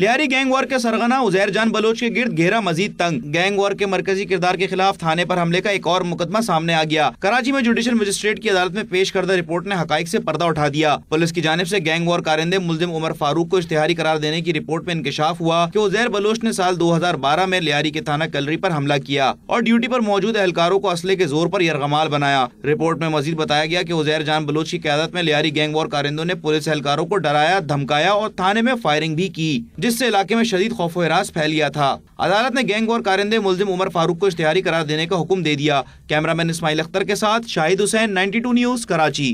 Lyari gang war के सरगना उजैर जान बलोच के गिर्द घेरा मजीद तंग गैंग वॉर के मरकजी किरदार के खिलाफ थाने पर हमले का एक और मुकदमा सामने आ गया कराची में जुडिशल मजिस्ट्रेट की अदालत में पेश करदा रिपोर्ट ने हक ऐसी पर्दा उठा दिया पुलिस की जानब ऐसी गैंग वॉर कारिंदे मुलिम उमर फारूक को इश्तेहारी करार देने की रिपोर्ट में इंकशाफ हुआ की उजैर बलोच ने साल दो हजार बारह में लियारी के थाना कलरी आरोप हमला किया और ड्यूटी आरोप मौजूद एहलकारों को असले के जोर आरोप यरगमाल बनाया रिपोर्ट में मजीद बताया गया की उजैर जान बलोच की क्यादत में लियारी गैंग वॉर कारिंदों ने पुलिस एहलकारों को डराया धमकाया और थाने में फायरिंग भी की जिससे इलाके में शदीद खौफ हरास फैल गया था अदालत ने गैंग और कारिंदे मुलिम उमर फारूक को इश्तेहारी करार देने का हुक्म दे दिया कैमरामैन इस्माइल अख्तर के साथ शाहिद हुसैन 92 न्यूज कराची